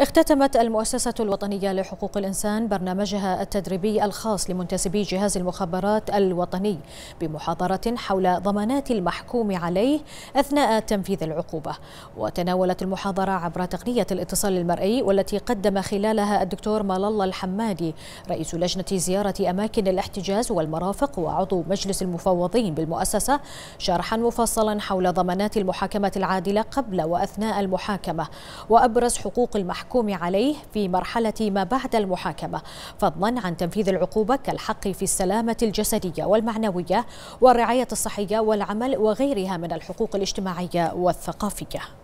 اختتمت المؤسسة الوطنية لحقوق الإنسان برنامجها التدريبي الخاص لمنتسبي جهاز المخابرات الوطني بمحاضرة حول ضمانات المحكوم عليه أثناء تنفيذ العقوبة وتناولت المحاضرة عبر تقنية الاتصال المرئي والتي قدم خلالها الدكتور مالالا الحمادي رئيس لجنة زيارة أماكن الاحتجاز والمرافق وعضو مجلس المفوضين بالمؤسسة شرحا مفصلا حول ضمانات المحاكمة العادلة قبل وأثناء المحاكمة وأبرز حقوق المحكوم المحكوم عليه في مرحلة ما بعد المحاكمة فضلا عن تنفيذ العقوبة كالحق في السلامة الجسدية والمعنوية والرعاية الصحية والعمل وغيرها من الحقوق الاجتماعية والثقافية